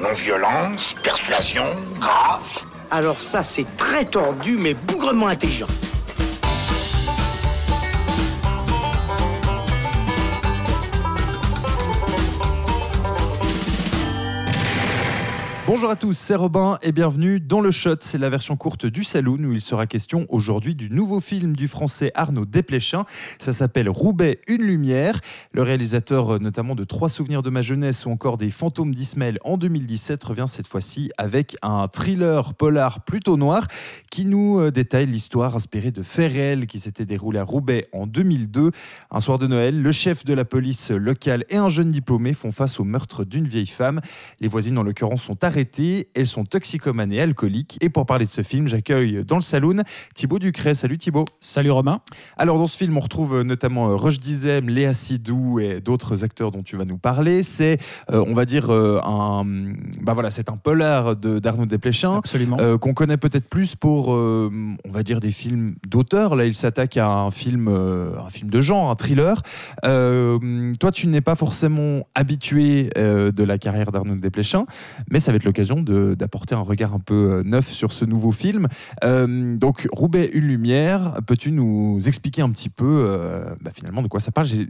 non-violence, persuasion, grâce. Alors ça, c'est très tordu, mais bougrement intelligent. Bonjour à tous, c'est Robin et bienvenue dans Le Shot. C'est la version courte du Saloon où il sera question aujourd'hui du nouveau film du français Arnaud Desplechin. Ça s'appelle Roubaix, une lumière. Le réalisateur euh, notamment de Trois souvenirs de ma jeunesse ou encore des fantômes d'Ismaël en 2017 revient cette fois-ci avec un thriller polar plutôt noir qui nous euh, détaille l'histoire inspirée de faits réels qui s'était déroulés à Roubaix en 2002. Un soir de Noël, le chef de la police locale et un jeune diplômé font face au meurtre d'une vieille femme. Les voisines en l'occurrence sont elles sont toxicomanes et alcooliques. Et pour parler de ce film, j'accueille dans le saloon Thibaut Ducret. Salut Thibaut. Salut Romain. Alors dans ce film, on retrouve euh, notamment euh, Roche Dizem, Léa Sidou et d'autres acteurs dont tu vas nous parler. C'est, euh, on va dire, un, bah voilà, c'est un polar de, d'Arnaud Desplechin qu'on connaît peut-être plus pour, on va dire, des films d'auteur. Là, il s'attaque à un film, un film de genre, un thriller. toi, tu n'es pas forcément habitué de la carrière d'Arnaud Desplechin, mais ça va être l'occasion d'apporter un regard un peu euh, neuf sur ce nouveau film. Euh, donc, Roubaix, une lumière. Peux-tu nous expliquer un petit peu, euh, bah, finalement, de quoi ça parle J'ai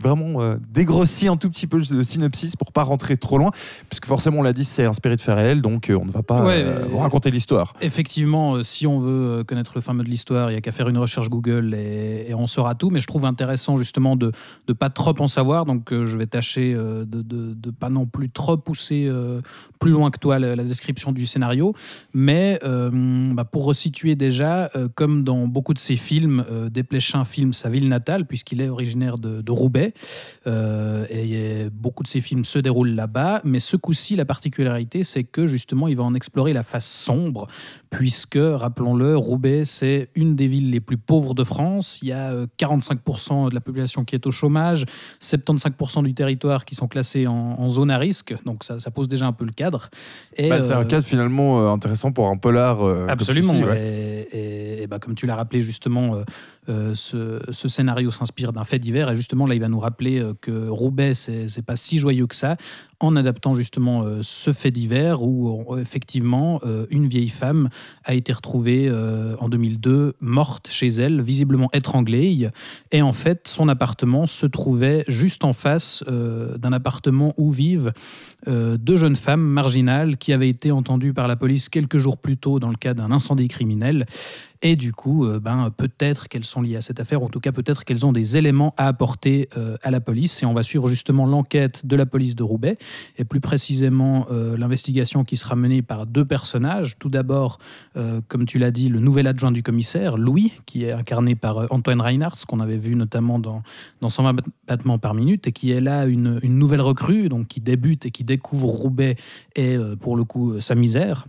vraiment euh, dégrossir un tout petit peu le synopsis pour pas rentrer trop loin, puisque forcément, on l'a dit, c'est inspiré de faits réel donc euh, on ne va pas euh, vous raconter l'histoire. Effectivement, si on veut connaître le fameux de l'histoire, il n'y a qu'à faire une recherche Google et, on saura tout. Mais je trouve intéressant justement de ne pas trop en savoir, donc je vais tâcher de ne pas non plus trop pousser plus loin que toi la, description du scénario. Mais bah, pour resituer déjà, comme dans beaucoup de ses films, Desplechin filme sa ville natale, puisqu'il est originaire de, de Roubaix. Euh, et beaucoup de ses films se déroulent là-bas. Mais ce coup-ci, la particularité, c'est que justement, il va en explorer la face sombre, puisque, rappelons-le, Roubaix, c'est une des villes les plus pauvres de France. Il y a 45% euh, de la population qui est au chômage, 75% du territoire qui sont classés en, zone à risque. Donc ça, pose déjà un peu le cadre. Bah, c'est un euh, cadre finalement intéressant pour un polar. absolument. Et, bah, comme tu l'as rappelé justement, ce, ce, scénario s'inspire d'un fait divers. Et justement, il va nous rappeler euh, que Roubaix, c'est pas si joyeux que ça en adaptant justement euh, ce fait divers où euh, effectivement euh, une vieille femme a été retrouvée en 2002 morte chez elle, visiblement étranglée. Et en fait, son appartement se trouvait juste en face d'un appartement où vivent deux jeunes femmes marginales qui avaient été entendues par la police quelques jours plus tôt dans le cas d'un incendie criminel. Et du coup, ben, peut-être qu'elles sont liées à cette affaire, en tout cas peut-être qu'elles ont des éléments à apporter à la police. Et on va suivre justement l'enquête de la police de Roubaix et plus précisément euh, l'investigation qui sera menée par deux personnages. Tout d'abord, euh, comme tu l'as dit, le nouvel adjoint du commissaire, Louis, qui est incarné par euh, Antoine Reinhardt, qu'on avait vu notamment dans, dans 120 battements par minute, et qui est là une, une nouvelle recrue, donc qui débute et qui découvre Roubaix et pour le coup sa misère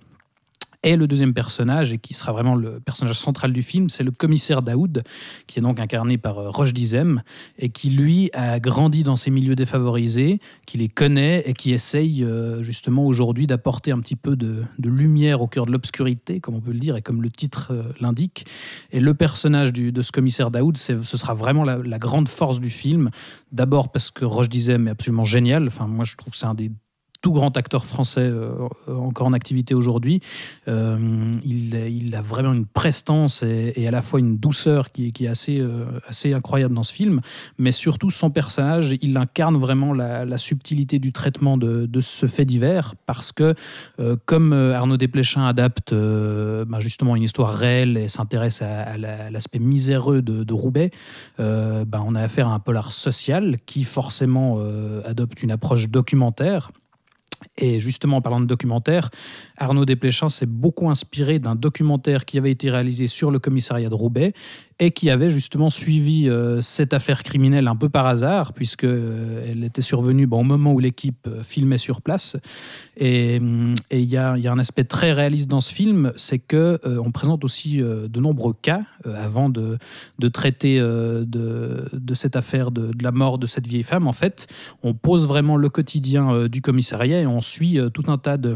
et le deuxième personnage et qui sera vraiment le personnage central du film, c'est le commissaire Daoud, qui est donc incarné par euh, Roche Dizem, et qui lui a grandi dans ces milieux défavorisés, qui les connaît et qui essaye euh, justement aujourd'hui d'apporter un petit peu de, lumière au cœur de l'obscurité, comme on peut le dire et comme le titre euh, l'indique. Et le personnage de ce commissaire Daoud, ce sera vraiment la, la grande force du film. D'abord parce que Roche Dizem est absolument génial. Enfin, moi, je trouve que c'est un des tout grand acteur français euh, encore en activité aujourd'hui. Euh, il, a vraiment une prestance et, à la fois une douceur qui, qui est assez, euh, assez incroyable dans ce film, mais surtout son personnage, il incarne vraiment la, subtilité du traitement de, ce fait divers, parce que comme Arnaud Desplechin adapte bah, justement une histoire réelle et s'intéresse à, l'aspect miséreux de, Roubaix, bah, on a affaire à un polar social qui forcément adopte une approche documentaire et justement, en parlant de documentaire, Arnaud Desplechin s'est beaucoup inspiré d'un documentaire qui avait été réalisé sur le commissariat de Roubaix et qui avait justement suivi euh, cette affaire criminelle un peu par hasard, puisqu'elle euh, était survenue au moment où l'équipe euh, filmait sur place. Et hum, il y, a un aspect très réaliste dans ce film, c'est qu'on présente aussi de nombreux cas avant de, traiter de, cette affaire de, la mort de cette vieille femme. En fait, on pose vraiment le quotidien du commissariat et on suit tout un tas de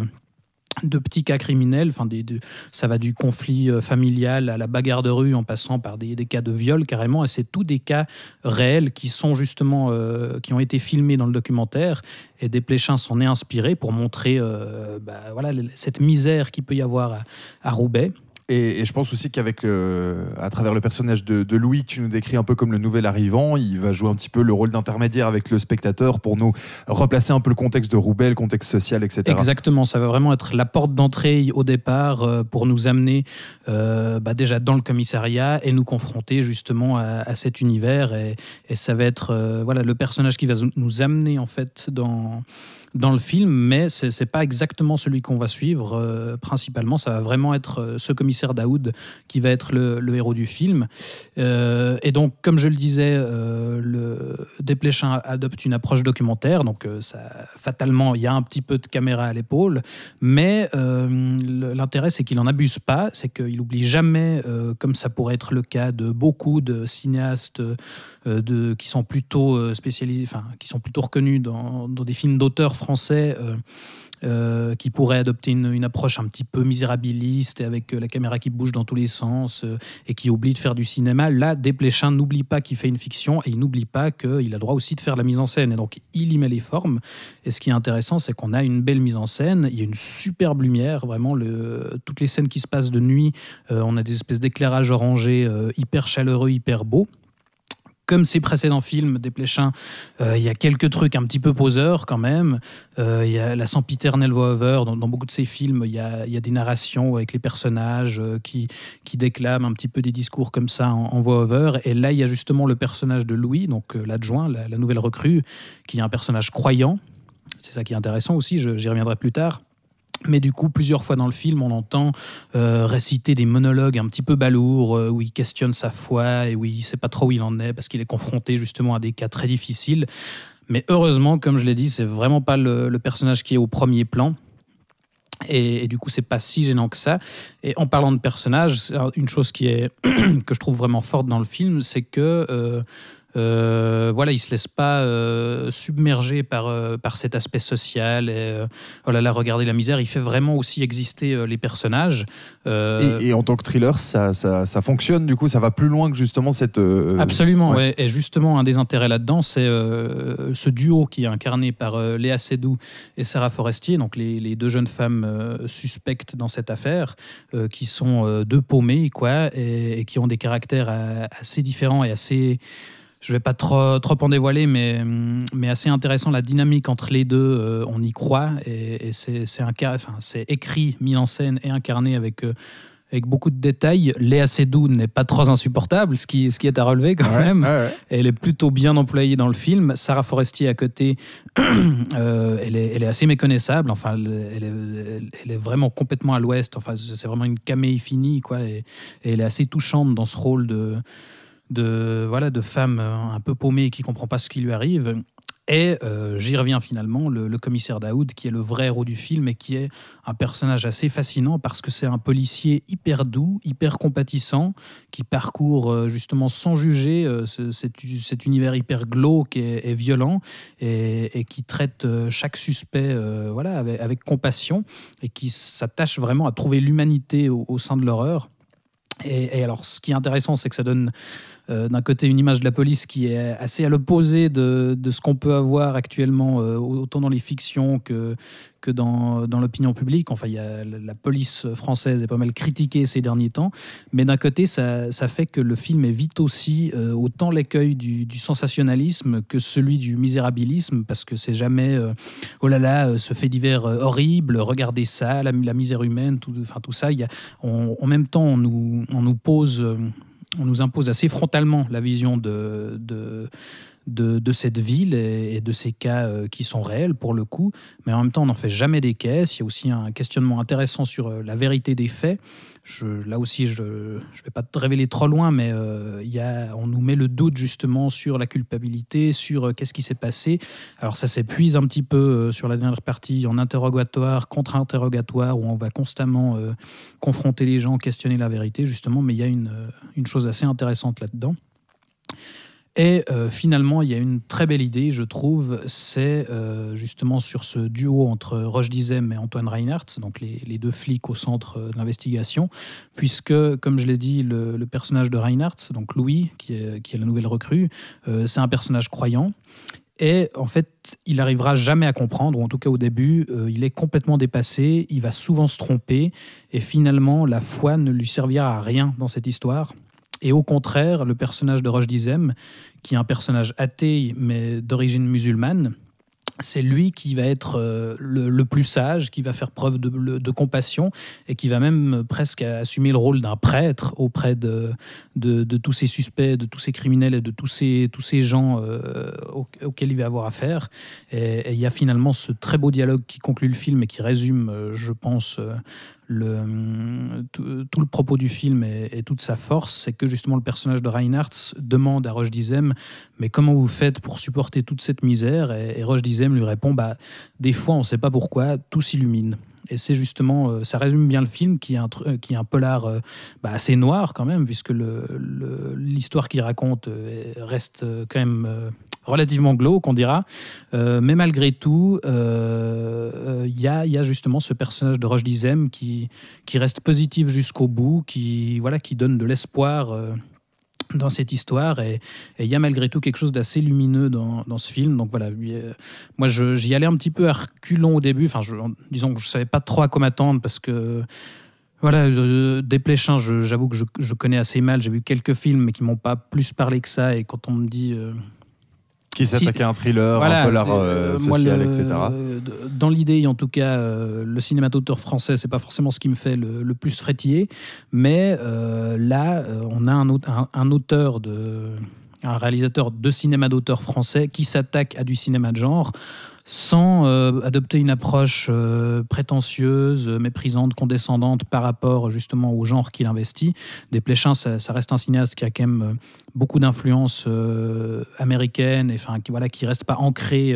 de petits cas criminels, enfin des, ça va du conflit euh, familial à la bagarre de rue en passant par des, cas de viol carrément, et c'est tous des cas réels qui sont justement euh, qui ont été filmés dans le documentaire et des pléchins s'en est inspiré pour montrer euh, bah, voilà cette misère qu'il peut y avoir à Roubaix. Et, je pense aussi qu'avec, à travers le personnage de, Louis, tu nous décris un peu comme le nouvel arrivant, il va jouer un petit peu le rôle d'intermédiaire avec le spectateur pour nous replacer un peu le contexte de Roubaix, le contexte social, etc. Exactement, ça va vraiment être la porte d'entrée au départ euh, pour nous amener euh, bah, déjà dans le commissariat et nous confronter justement à, cet univers. Et, et, ça va être euh, voilà le personnage qui va nous amener en fait dans dans le film, mais ce n'est pas exactement celui qu'on va suivre. Euh, principalement, ça va vraiment être euh, ce commissaire Daoud qui va être le, héros du film. Euh, et donc, comme je le disais, euh, le Desplechin adopte une approche documentaire, donc ça, fatalement, il y a un petit peu de caméra à l'épaule, mais l'intérêt, c'est qu'il n'en abuse pas, c'est qu'il n'oublie jamais, comme ça pourrait être le cas de beaucoup de cinéastes euh, qui sont plutôt euh, spécialisés, enfin, qui sont plutôt reconnus dans, des films d'auteurs français. Euh, qui pourraient adopter une, approche un petit peu misérabiliste et avec la caméra qui bouge dans tous les sens et qui oublie de faire du cinéma. Là, Desplechin n'oublie pas qu'il fait une fiction et il n'oublie pas qu'il a le droit aussi de faire la mise en scène. Et donc, il y met les formes. Et ce qui est intéressant, c'est qu'on a une belle mise en scène. Il y a une superbe lumière. Vraiment, le, toutes les scènes qui se passent de nuit, on a des espèces d'éclairages orangés hyper chaleureux, hyper beaux comme ses précédents films, des Pléchins, euh, il y a quelques trucs un petit peu poseurs quand même. Euh, il y a la sempiternelle voix-over. Dans, beaucoup de ses films, il y, a, des narrations avec les personnages euh, qui, qui déclament un petit peu des discours comme ça en, voix-over. Et là, il y a justement le personnage de Louis, donc l'adjoint, la, la, nouvelle recrue, qui est un personnage croyant. C'est ça qui est intéressant aussi, j'y reviendrai plus tard. Mais du coup, plusieurs fois dans le film, on l'entend euh, réciter des monologues un petit peu balourds euh, où il questionne sa foi et où il ne sait pas trop où il en est parce qu'il est confronté justement à des cas très difficiles. Mais heureusement, comme je l'ai dit, c'est vraiment pas le, personnage qui est au premier plan. Et, du coup, c'est pas si gênant que ça. Et en parlant de personnage, une chose qui est que je trouve vraiment forte dans le film, c'est que euh, euh, voilà, il se laisse pas euh, submerger par, euh, par cet aspect social. Et, oh là là, regardez la misère. Il fait vraiment aussi exister les personnages. Et, en tant que thriller, ça, fonctionne du coup. Ça va plus loin que justement cette. Absolument. Et justement, un des intérêts là-dedans, c'est ce duo qui est incarné par Léa Seydoux et Sarah Forestier, donc les, deux jeunes femmes suspectes dans cette affaire, qui sont deux paumées quoi, et, qui ont des caractères assez différents et assez je vais pas trop, trop en dévoiler, mais, mais assez intéressant la dynamique entre les deux. Euh, on y croit et, et c'est enfin, écrit, mis en scène et incarné avec. Euh, avec beaucoup de détails. Léa Seydoux n'est pas trop insupportable, ce qui, ce qui est à relever quand même. Elle est plutôt bien employée dans le film. Sarah Forestier à côté, euh, elle, est, elle, est, assez méconnaissable. Enfin, elle est, elle est vraiment complètement à l'ouest. Enfin, c'est vraiment une caméille finie, quoi. et, elle est assez touchante dans ce rôle de de, voilà, de femme euh, un peu paumée qui comprend pas ce qui lui arrive. Et euh, j'y reviens finalement, le, commissaire Daoud, qui est le vrai héros du film et qui est un personnage assez fascinant parce que c'est un policier hyper doux, hyper compatissant, qui parcourt euh, justement sans juger cet, univers hyper glauque et, violent et, qui traite chaque suspect voilà, avec, compassion et qui s'attache vraiment à trouver l'humanité au, sein de l'horreur. et, alors, ce qui est intéressant, c'est que ça donne euh, d'un côté une image de la police qui est assez à l'opposé de, de, ce qu'on peut avoir actuellement, euh, autant dans les fictions que, que dans, dans l'opinion publique. Enfin, y a, la police française est pas mal critiquée ces derniers temps. Mais d'un côté, ça, ça, fait que le film est vite aussi euh, autant l'écueil du, du, sensationnalisme que celui du misérabilisme, parce que c'est jamais oh là là, ce fait divers horrible, regardez ça, la, misère humaine, tout, enfin, tout ça. Y a, en même temps, on nous, on nous pose on nous impose assez frontalement la vision de, cette ville et, et, de ces cas euh, qui sont réels pour le coup, mais en même temps on n'en fait jamais des caisses, il y a aussi un questionnement intéressant sur euh, la vérité des faits, là aussi, je ne vais pas te révéler trop loin, mais euh, on nous met le doute justement sur la culpabilité, sur euh, qu'est-ce qui s'est passé. Alors ça s'épuise un petit peu euh, sur la dernière partie en interrogatoire, contre-interrogatoire, où on va constamment confronter les gens, questionner la vérité, justement, mais il y a une chose assez intéressante là-dedans. Et euh, finalement, il y a une très belle idée, je trouve, c'est euh, justement sur ce duo entre Roche Dizem et Antoine Reinhardt, donc les, deux flics au centre euh, de l'investigation, puisque, comme je l'ai dit, le, personnage de Reinhardt, donc Louis, qui est, la nouvelle recrue, c'est un personnage croyant. Et en fait, il n'arrivera jamais à comprendre, ou en tout cas au début, il est complètement dépassé, il va souvent se tromper, et finalement, la foi ne lui servira à rien dans cette histoire. Et au contraire, le personnage de Roche Dizem, qui est un personnage athée mais d'origine musulmane, c'est lui qui va être euh, le, plus sage, qui va faire preuve de, compassion et qui va même presque assumer le rôle d'un prêtre auprès de, de, tous ces suspects, de tous ces criminels et de tous ces, tous ces gens euh, auxquels il va avoir affaire. et il y a finalement ce très beau dialogue qui conclut le film et qui résume, euh, je pense, le, euh, tout, le propos du film et, toute sa force, c'est que justement le personnage de Reinhardt demande à Roche Dizem Mais comment vous faites pour supporter toute cette misère Et, Roche Dizem lui répond bah, Des fois, on ne sait pas pourquoi, tout s'illumine. Et c'est justement, euh, ça résume bien le film, qui est un, euh, qui est un polar bah, assez noir quand même, puisque l'histoire le, qu'il raconte reste quand même relativement glauque, on dira. Euh, mais malgré tout, euh, euh, il y, a, justement ce personnage de Roche Dizem qui, qui reste positif jusqu'au bout, qui, voilà, qui donne de l'espoir. dans cette histoire et il y a malgré tout quelque chose d'assez lumineux dans, ce film donc voilà moi j'y allais un petit peu à reculons au début enfin je, disons que je savais pas trop à quoi m'attendre parce que voilà, des Desplechin, j'avoue que je, connais assez mal. J'ai vu quelques films mais qui m'ont pas plus parlé que ça. Et quand on me dit qui s'attaquait à un thriller, un polar euh, euh, social, etc. Dans l'idée, en tout cas, euh, le cinéma d'auteur français, c'est pas forcément ce qui me fait le, plus frétiller, mais là, on a un, un auteur de un réalisateur de cinéma d'auteur français qui s'attaque à du cinéma de genre sans euh, adopter une approche euh, prétentieuse, méprisante, condescendante par rapport justement au genre qu'il investit. Des ça, ça reste un cinéaste qui a quand même euh, beaucoup d'influence américaine, et qui voilà, qui reste pas ancré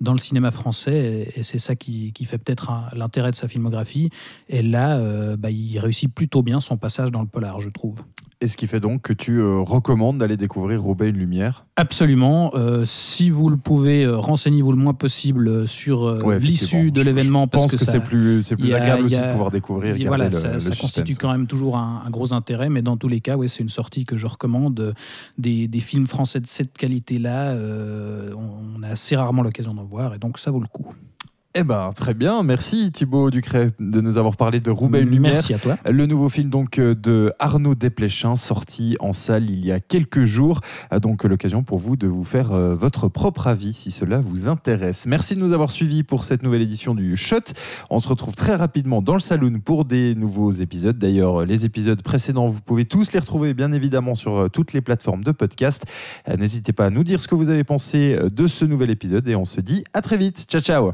dans le cinéma français, et, c'est ça qui, fait peut-être l'intérêt de sa filmographie. Et là, bah, il réussit plutôt bien son passage dans le polar, je trouve. Et ce qui fait donc que tu euh, recommandes d'aller découvrir Roubaix une lumière Absolument. Euh, si vous le pouvez, euh, renseignez-vous le moins possible sur l'issue de l'événement. parce que, c'est plus, agréable aussi de pouvoir découvrir. ça, constitue quand même toujours un, gros intérêt, mais dans tous les cas, c'est une sortie que je recommande. Des, films français de cette qualité-là, on a assez rarement l'occasion d'en voir, et donc ça vaut le coup. Eh ben, très bien. Merci Thibaut Ducret de nous avoir parlé de Roubaix lumière. Merci à toi. Le nouveau film donc euh, de Arnaud Desplechin sorti en salle il y a quelques jours. Euh, donc l'occasion pour vous de vous faire euh, votre propre avis si cela vous intéresse. Merci de nous avoir suivis pour cette nouvelle édition du Shot. On se retrouve très rapidement dans le saloon pour des nouveaux épisodes. D'ailleurs, les épisodes précédents, vous pouvez tous les retrouver bien évidemment sur toutes les plateformes de podcast. N'hésitez pas à nous dire ce que vous avez pensé de ce nouvel épisode et on se dit à très vite. Ciao ciao.